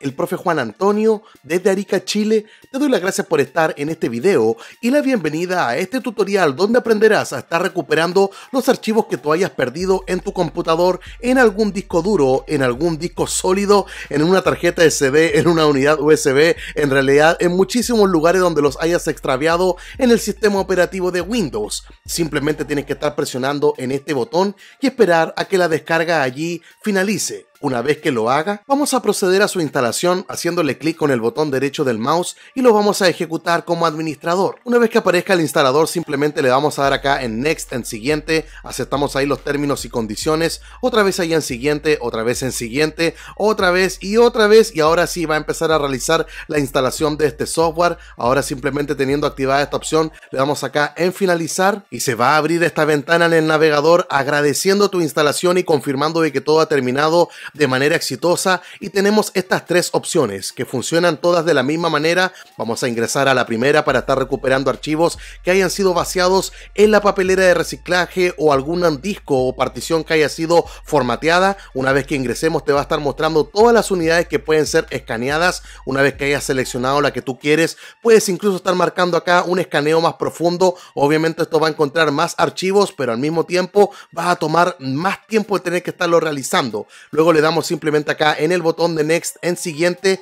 el profe Juan Antonio desde Arica, Chile. Te doy las gracias por estar en este video y la bienvenida a este tutorial donde aprenderás a estar recuperando los archivos que tú hayas perdido en tu computador, en algún disco duro, en algún disco sólido, en una tarjeta SD, en una unidad USB, en realidad en muchísimos lugares donde los hayas extraviado en el sistema operativo de Windows. Simplemente tienes que estar presionando en este botón y esperar a que la descarga allí finalice. Una vez que lo haga, vamos a proceder a su instalación haciéndole clic con el botón derecho del mouse y lo vamos a ejecutar como administrador. Una vez que aparezca el instalador simplemente le vamos a dar acá en Next, en Siguiente, aceptamos ahí los términos y condiciones, otra vez ahí en Siguiente, otra vez en Siguiente, otra vez y otra vez y ahora sí va a empezar a realizar la instalación de este software. Ahora simplemente teniendo activada esta opción le damos acá en Finalizar y se va a abrir esta ventana en el navegador agradeciendo tu instalación y confirmando de que todo ha terminado de manera exitosa y tenemos estas tres opciones que funcionan todas de la misma manera. Vamos a ingresar a la primera para estar recuperando archivos que hayan sido vaciados en la papelera de reciclaje o algún disco o partición que haya sido formateada. Una vez que ingresemos te va a estar mostrando todas las unidades que pueden ser escaneadas. Una vez que hayas seleccionado la que tú quieres, puedes incluso estar marcando acá un escaneo más profundo. Obviamente esto va a encontrar más archivos, pero al mismo tiempo va a tomar más tiempo de tener que estarlo realizando. Luego le damos simplemente acá en el botón de Next en sí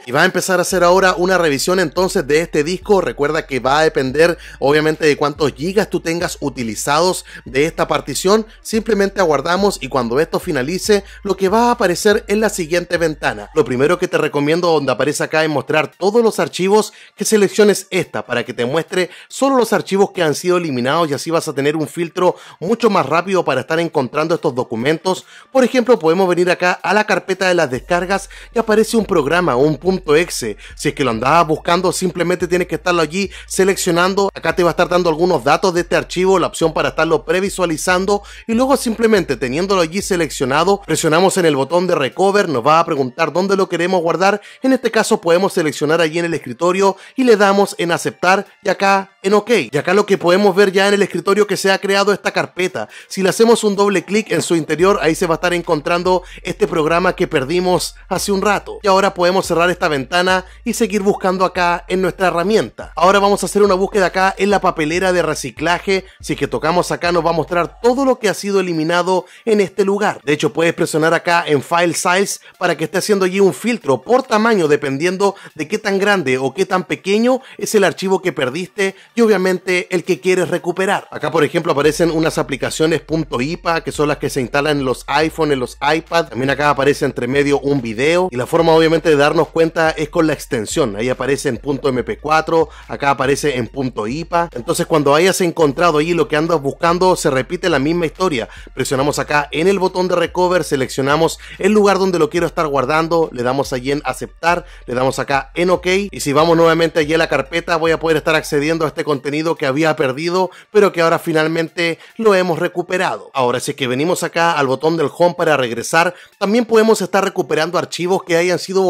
y va a empezar a hacer ahora una revisión entonces de este disco. Recuerda que va a depender obviamente de cuántos gigas tú tengas utilizados de esta partición. Simplemente aguardamos y cuando esto finalice lo que va a aparecer es la siguiente ventana. Lo primero que te recomiendo donde aparece acá es mostrar todos los archivos que selecciones esta para que te muestre solo los archivos que han sido eliminados y así vas a tener un filtro mucho más rápido para estar encontrando estos documentos. Por ejemplo podemos venir acá a la carpeta de las descargas y aparece un programa un punto exe. Si es que lo andaba buscando, simplemente tienes que estarlo allí seleccionando. Acá te va a estar dando algunos datos de este archivo, la opción para estarlo previsualizando y luego simplemente teniéndolo allí seleccionado, presionamos en el botón de recover, nos va a preguntar dónde lo queremos guardar. En este caso podemos seleccionar allí en el escritorio y le damos en aceptar y acá en OK. Y acá lo que podemos ver ya en el escritorio que se ha creado esta carpeta. Si le hacemos un doble clic en su interior, ahí se va a estar encontrando este programa que perdimos hace un rato. Y ahora podemos podemos cerrar esta ventana y seguir buscando acá en nuestra herramienta. Ahora vamos a hacer una búsqueda acá en la papelera de reciclaje. Si es que tocamos acá nos va a mostrar todo lo que ha sido eliminado en este lugar. De hecho puedes presionar acá en File Size para que esté haciendo allí un filtro por tamaño dependiendo de qué tan grande o qué tan pequeño es el archivo que perdiste y obviamente el que quieres recuperar. Acá por ejemplo aparecen unas aplicaciones .ipa que son las que se instalan en los iPhone, en los iPad. También acá aparece entre medio un video y la forma obviamente de darnos cuenta es con la extensión. Ahí aparece en .mp4, acá aparece en .ipa. Entonces cuando hayas encontrado ahí lo que andas buscando, se repite la misma historia. Presionamos acá en el botón de recover, seleccionamos el lugar donde lo quiero estar guardando, le damos allí en aceptar, le damos acá en OK. Y si vamos nuevamente allí a la carpeta, voy a poder estar accediendo a este contenido que había perdido, pero que ahora finalmente lo hemos recuperado. Ahora, si es que venimos acá al botón del home para regresar, también podemos estar recuperando archivos que hayan sido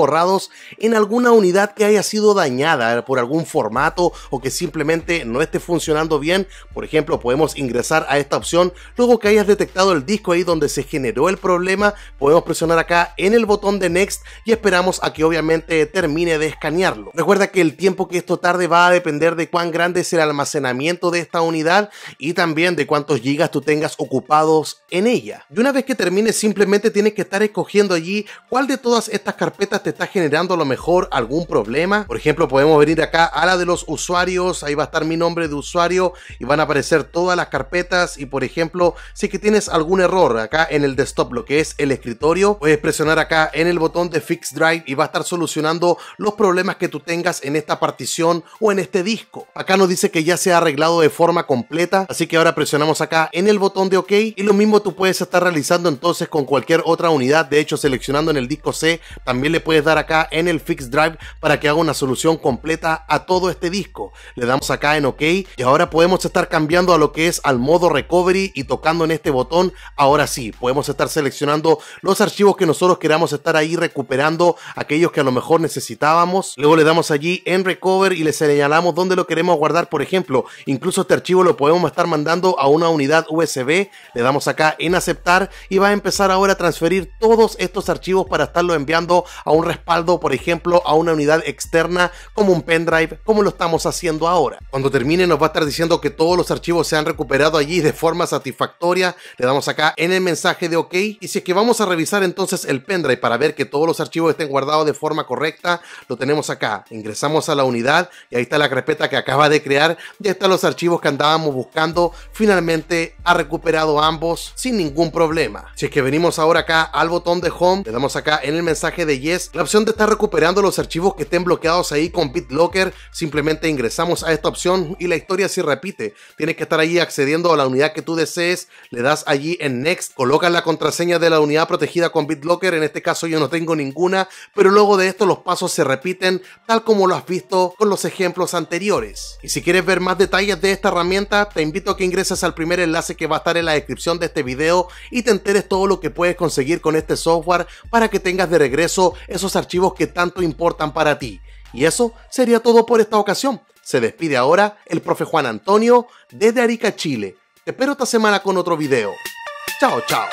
en alguna unidad que haya sido dañada por algún formato o que simplemente no esté funcionando bien. Por ejemplo, podemos ingresar a esta opción luego que hayas detectado el disco ahí donde se generó el problema. Podemos presionar acá en el botón de Next y esperamos a que obviamente termine de escanearlo. Recuerda que el tiempo que esto tarde va a depender de cuán grande es el almacenamiento de esta unidad y también de cuántos gigas tú tengas ocupados en ella. Y una vez que termine simplemente tienes que estar escogiendo allí cuál de todas estas carpetas te está generando a lo mejor algún problema. Por ejemplo, podemos venir acá a la de los usuarios, ahí va a estar mi nombre de usuario y van a aparecer todas las carpetas y por ejemplo, si que tienes algún error acá en el desktop, lo que es el escritorio, puedes presionar acá en el botón de Fix Drive y va a estar solucionando los problemas que tú tengas en esta partición o en este disco. Acá nos dice que ya se ha arreglado de forma completa, así que ahora presionamos acá en el botón de OK y lo mismo tú puedes estar realizando entonces con cualquier otra unidad, de hecho seleccionando en el disco C también le puedes dar acá en el Fix Drive para que haga una solución completa a todo este disco. Le damos acá en OK y ahora podemos estar cambiando a lo que es al modo recovery y tocando en este botón. Ahora sí, podemos estar seleccionando los archivos que nosotros queramos estar ahí recuperando, aquellos que a lo mejor necesitábamos. Luego le damos allí en recover y le señalamos dónde lo queremos guardar, por ejemplo. Incluso este archivo lo podemos estar mandando a una unidad USB. Le damos acá en aceptar y va a empezar ahora a transferir todos estos archivos para estarlo enviando a un espaldo por ejemplo, a una unidad externa como un pendrive, como lo estamos haciendo ahora. Cuando termine nos va a estar diciendo que todos los archivos se han recuperado allí de forma satisfactoria. Le damos acá en el mensaje de OK. Y si es que vamos a revisar entonces el pendrive para ver que todos los archivos estén guardados de forma correcta, lo tenemos acá. Ingresamos a la unidad y ahí está la carpeta que acaba de crear. Ya están los archivos que andábamos buscando. Finalmente ha recuperado ambos sin ningún problema. Si es que venimos ahora acá al botón de Home, le damos acá en el mensaje de Yes, de estar recuperando los archivos que estén bloqueados ahí con BitLocker, simplemente ingresamos a esta opción y la historia se repite. Tienes que estar ahí accediendo a la unidad que tú desees, le das allí en Next, colocas la contraseña de la unidad protegida con BitLocker, en este caso yo no tengo ninguna, pero luego de esto los pasos se repiten tal como lo has visto con los ejemplos anteriores. Y si quieres ver más detalles de esta herramienta, te invito a que ingreses al primer enlace que va a estar en la descripción de este video y te enteres todo lo que puedes conseguir con este software para que tengas de regreso esos archivos que tanto importan para ti. Y eso sería todo por esta ocasión. Se despide ahora el profe Juan Antonio desde Arica, Chile. Te espero esta semana con otro video. Chao, chao.